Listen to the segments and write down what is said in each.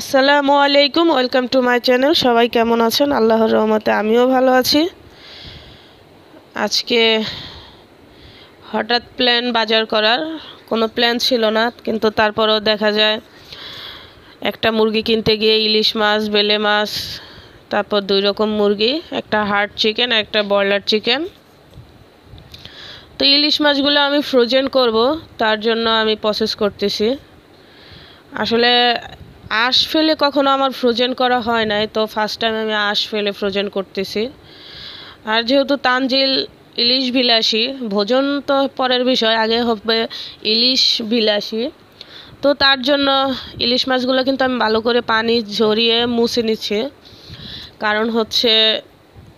আসসালামু আলাইকুম welcome to my channel সবাই কেমন আছেন আল্লাহর রহমতে আমিও ভালো আছি আজকে হঠাৎ প্ল্যান বাজার করার কোনো প্ল্যান ছিল না কিন্তু তারপরেও দেখা যায় একটা মুরগি কিনতে গিয়ে ইলিশ মাছ বেলে মাছ তারপর দুই রকম মুরগি একটা হার্ড চিকেন একটা ব্রয়লার চিকেন তো ইলিশ মাছগুলো আমি ফ্রোজেন করব তার জন্য আমি প্রসেস করতেছি আসলে আঁশ ফেলে কখনো আমার ফ্রোজেন করা হয় নাই তো ফার্স্ট টাইম আমি আঁশ ফেলে ফ্রোজেন করতেছি আর যেহেতু তানজিল ইলিশ বিলাসী ভোজন তো পরের বিষয় আগে হবে ইলিশ বিলাসী তো তার জন্য ইলিশ মাছগুলো কিন্তু আমি ভালো করে পানি ঝরিয়ে মুছে নিচ্ছি কারণ হচ্ছে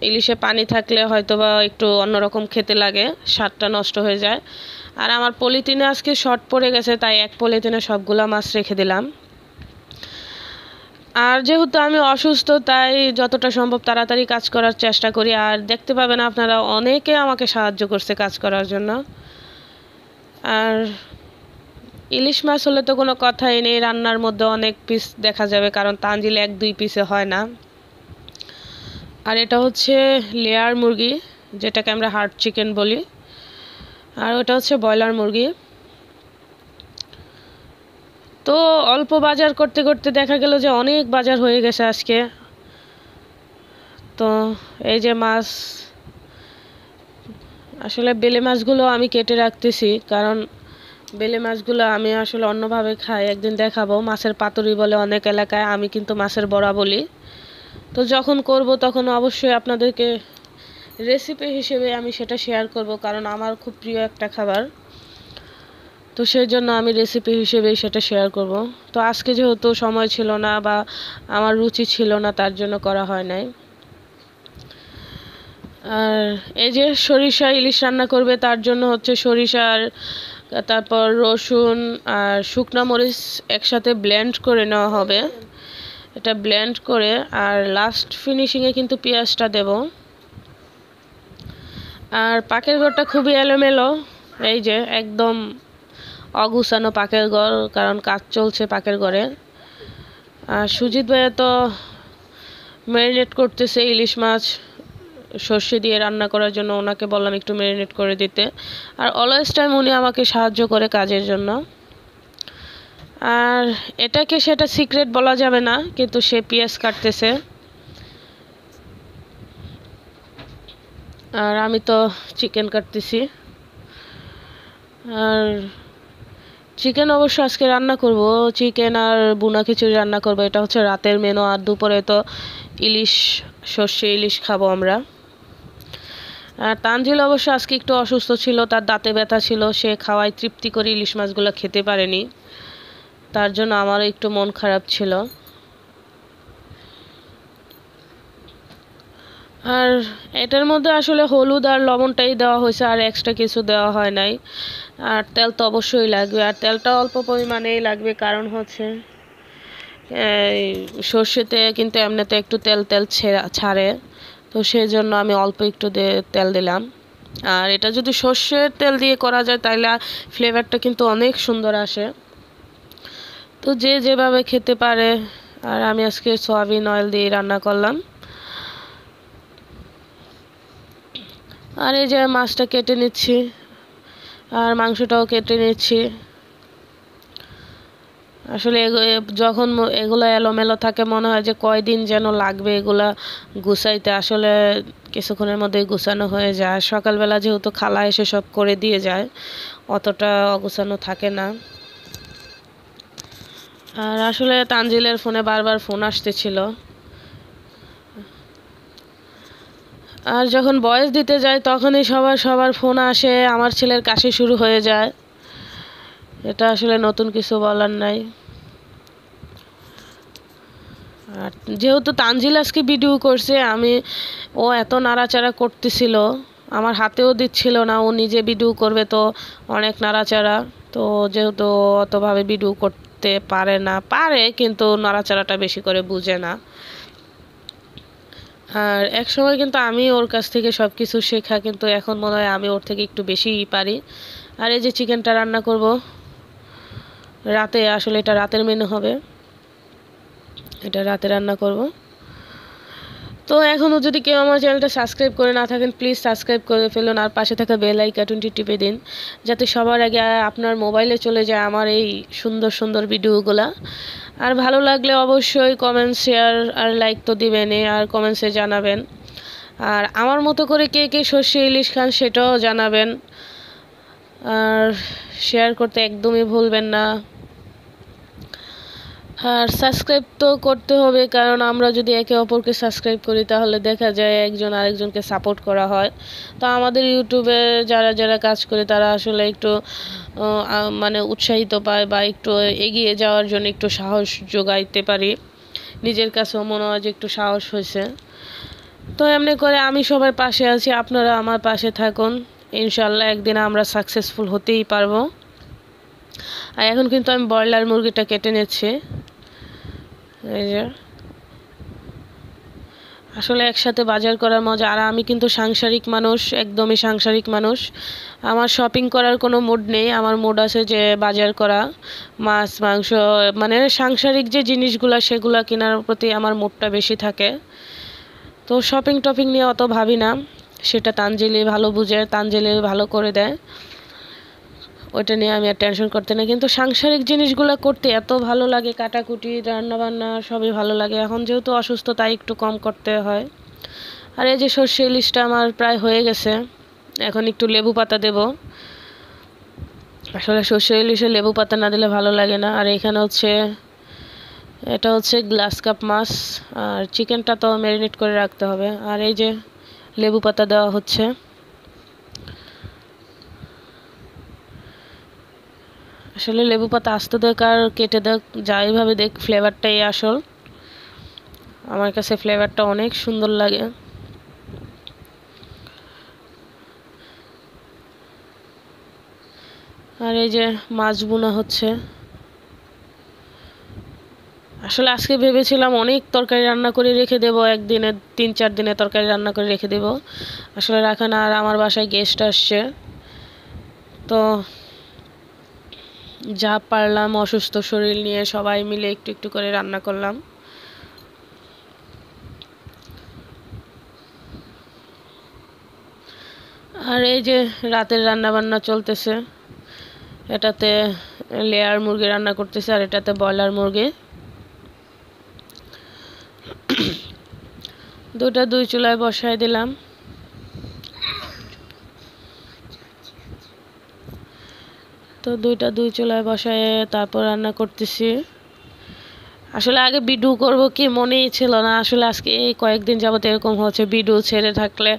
ইলিশে পানি থাকলে হয়তো বা একটু অন্যরকম খেতে লাগে স্বাদটা নষ্ট হয়ে যায় আর আমার পলিথিনে আজকে শর্ট পড়ে গেছে তাই এক পলিথিনে সবগুলো মাছ রেখে দিলাম আর যেহেতু আমি অসুস্থ তাই যতটা সম্ভব তাড়াতাড়ি কাজ করার চেষ্টা করি আর দেখতে পাবেন আপনারা অনেকে আমাকে সাহায্য করছে কাজ করার জন্য আর ইলিশ মাছ হলে তো কোনো কথাই নেই রান্নার মধ্যে অনেক পিস দেখা যাবে কারণ তাঞ্জিল এক দুই পিসে হয় না আর এটা হচ্ছে লেয়ার মুরগি যেটাকে আমরা হার্ড চিকেন বলি আর ওটা হচ্ছে ব্রয়লার মুরগি তো অল্প বাজার করতে করতে দেখা গেল যে অনেক বাজার হয়ে গেছে আজকে তো এই যে মাছ আসলে বেলে মাছগুলো আমি কেটে রাখতেছি কারণ বেলে মাছগুলো আমি আসলে অন্যভাবে খাই একদিন দেখাবো মাছের পাতুরি বলে অনেক এলাকায় আমি কিন্তু মাছের বড়া বলি তো যখন করব তখন অবশ্যই আপনাদেরকে রেসিপি হিসেবে আমি সেটা শেয়ার করব কারণ আমার খুব প্রিয় একটা খাবার তো সেই জন্য আমি রেসিপি হিসেবেই সেটা শেয়ার করব তো আজকে যেহেতু সময় ছিল না বা আমার রুচি ছিল না তার জন্য করা হয় নাই আর এই যে সরিষা ইলিশ রান্না করবে তার জন্য হচ্ছে সরিষার তারপর রসুন আর শুকনো মরিচ একসাথে ব্লেন্ড করে নেওয়া হবে এটা ব্লেন্ড করে আর লাস্ট ফিনিশিংয়ে কিন্তু পেঁয়াজটা দেব আর পাকের ঘরটা খুবই এলোমেলো এই যে একদম অঘুসানো পাকের ঘর কারণ কাজ চলছে পাকের ঘরে আর সুজিত ভাইয়া তো ম্যারিনেট করতেছে ইলিশ মাছ সর্ষে দিয়ে রান্না করার জন্য ওনাকে বললাম একটু ম্যারিনেট করে দিতে আর অলওয়েজ টাইম উনি আমাকে সাহায্য করে কাজের জন্য আর এটাকে সেটা সিক্রেট বলা যাবে না কিন্তু সে পিঁয়াজ কাটতেছে আর আমি তো চিকেন কাটতেছি আর চিকেন অবশ্য আজকে রান্না করব চিকেন আর বুনা খিচুড়ি রান্না করব এটা হচ্ছে রাতের মেনু আর দুপুরে তো ইলিশ সর্ষে ইলিশ খাবো আমরা আর তানজিল অবশ্য আজকে একটু অসুস্থ ছিল তার দাঁতে ব্যথা ছিল সে খাওয়ায় তৃপ্তি করে ইলিশ মাছগুলো খেতে পারেনি তার জন্য আমারও একটু মন খারাপ ছিল আর এটার মধ্যে আসলে হলুদ আর লবণটাই দেওয়া হয়েছে আর এক্সট্রা কিছু দেওয়া হয় নাই আর তেল তো অবশ্যই লাগবে আর তেলটা অল্প পরিমাণেই লাগবে কারণ হচ্ছে সর্ষেতে কিন্তু এমনিতে একটু তেল তেল ছাড়ে তো সেই জন্য আমি অল্প একটু তেল দিলাম আর এটা যদি সর্ষের তেল দিয়ে করা যায় তাহলে ফ্লেভারটা কিন্তু অনেক সুন্দর আসে তো যে যেভাবে খেতে পারে আর আমি আজকে সয়াবিন অয়েল দিয়ে রান্না করলাম আর এই যে মাছটা কেটে নিচ্ছি আর মাংসটাও কেটে নিচ্ছি আসলে যখন এগুলো এলোমেলো থাকে মনে হয় যে কয়দিন যেন লাগবে এগুলা গুছাইতে আসলে কিছুক্ষণের মধ্যে গুছানো হয়ে যায় সকালবেলা যেহেতু খালা এসে সব করে দিয়ে যায় অতটা অগুছানো থাকে না আর আসলে তানজিলের ফোনে বারবার ফোন আসতেছিল আর যখন বয়স দিতে যায় তখনই সবার সবার ফোন আসে আমার ছেলের কাশি শুরু হয়ে যায় এটা আসলে নতুন কিছু বলার নাই আর যেহেতু তানজিল আজকে ভিডিও করছে আমি ও এত নাড়াচাড়া করতেছিল আমার হাতেও দিচ্ছিল না ও নিজে ভিডিও করবে তো অনেক নাড়াচাড়া তো যেহেতু অতভাবে ভিডিও করতে পারে না পারে কিন্তু নাড়াচাড়াটা বেশি করে বুঝে না আর এক সময় কিন্তু আমি ওর কাছ থেকে সব কিছু শেখা কিন্তু এখন মনে হয় আমি ওর থেকে একটু বেশিই পারি আর এই যে চিকেনটা রান্না করব রাতে আসলে এটা রাতের মেনু হবে এটা রাতে রান্না করব তো এখনও যদি কেউ আমার চ্যানেলটা সাবস্ক্রাইব করে না থাকেন প্লিজ সাবস্ক্রাইব করে ফেলুন আর পাশে থাকা বেল আইকাটনটি টিপে দিন যাতে সবার আগে আপনার মোবাইলে চলে যায় আমার এই সুন্দর সুন্দর ভিডিওগুলা আর ভালো লাগলে অবশ্যই কমেন্ট শেয়ার আর লাইক তো দিবেনই আর কমেন্টসে জানাবেন আর আমার মতো করে কে কে সর্ষে ইলিশ খান সেটাও জানাবেন আর শেয়ার করতে একদমই ভুলবেন না আর সাবস্ক্রাইব তো করতে হবে কারণ আমরা যদি একে অপরকে সাবস্ক্রাইব করি তাহলে দেখা যায় একজন আরেকজনকে সাপোর্ট করা হয় তো আমাদের ইউটিউবে যারা যারা কাজ করে তারা আসলে একটু মানে উৎসাহিত পায় বা একটু এগিয়ে যাওয়ার জন্য একটু সাহস যোগাইতে পারি নিজের কাছেও মনে হয় যে একটু সাহস হয়েছে তো এমনি করে আমি সবার পাশে আছি আপনারা আমার পাশে থাকুন ইনশাল্লাহ একদিন আমরা সাকসেসফুল হতেই পারবো আর এখন কিন্তু আমি ব্রয়লার মুরগিটা কেটে নিচ্ছি এই যে আসলে একসাথে বাজার করার মজা আর আমি কিন্তু সাংসারিক মানুষ একদমই সাংসারিক মানুষ আমার শপিং করার কোনো মুড নেই আমার মুড আছে যে বাজার করা মাছ মাংস মানে সাংসারিক যে জিনিসগুলো সেগুলো কেনার প্রতি আমার মুডটা বেশি থাকে তো শপিং টপিং নিয়ে অত ভাবি না সেটা তানজেলি ভালো বুঝে তানজেলি ভালো করে দেয় ওইটা নিয়ে আমি আর টেনশন করতে না কিন্তু সাংসারিক জিনিসগুলো করতে এত ভালো লাগে কাটাকুটি রান্নাবান্না সবই ভালো লাগে এখন যেহেতু অসুস্থ তাই একটু কম করতে হয় আর এই যে সর্ষে ইলিশটা আমার প্রায় হয়ে গেছে এখন একটু লেবু পাতা দেব আসলে সর্ষে ইলিশে লেবু পাতা না দিলে ভালো লাগে না আর এখানে হচ্ছে এটা হচ্ছে গ্লাস কাপ মাছ আর চিকেনটা তো ম্যারিনেট করে রাখতে হবে আর এই যে লেবু পাতা দেওয়া হচ্ছে আসলে লেবু পাতা আস্তে দেখ আর কেটে দেখ ভাবে দেখ ফ্লেভারটাই আসল আমার কাছে ফ্লেভারটা অনেক সুন্দর লাগে আর এই যে মাছ বোনা হচ্ছে আসলে আজকে ভেবেছিলাম অনেক তরকারি রান্না করে রেখে দেব একদিনে তিন চার দিনে তরকারি রান্না করে রেখে দেব আসলে রাখা না আর আমার বাসায় গেস্ট আসছে তো যা পারলাম অসুস্থ শরীর নিয়ে সবাই মিলে একটু একটু করে রান্না করলাম আর এই যে রাতের রান্না বান্না চলতেছে এটাতে লেয়ার মুরগি রান্না করতেছে আর এটাতে ব্রয়লার মুরগি দুটা দুই চুলায় বসায় দিলাম তো দুইটা দুই চুলায় বসায় তারপর রান্না করতেছি আসলে আগে বিডু করব কি মনেই ছিল না আসলে আজকে এই কয়েকদিন যাবত এরকম হচ্ছে বিডু ছেড়ে থাকলে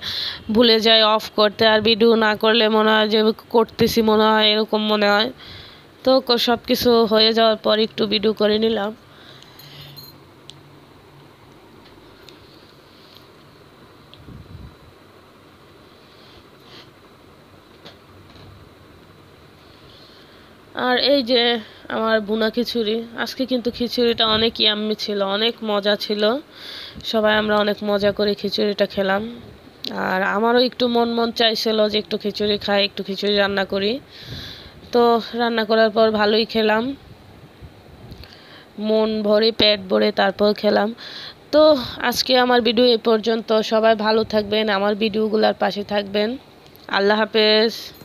ভুলে যায় অফ করতে আর বিডু না করলে মনে হয় যে করতেছি মনে হয় এরকম মনে হয় তো সব কিছু হয়ে যাওয়ার পর একটু বিডু করে নিলাম আর এই যে আমার বুনা খিচুড়ি আজকে কিন্তু খিচুড়িটা অনেক ইয়াম্মি ছিল অনেক মজা ছিল সবাই আমরা অনেক মজা করে খিচুড়িটা খেলাম আর আমারও একটু মন মন চাইছিল যে একটু খিচুড়ি খাই একটু খিচুড়ি রান্না করি তো রান্না করার পর ভালোই খেলাম মন ভরে পেট ভরে তারপর খেলাম তো আজকে আমার ভিডিও এ পর্যন্ত সবাই ভালো থাকবেন আমার ভিডিওগুলোর পাশে থাকবেন আল্লাহ হাফেজ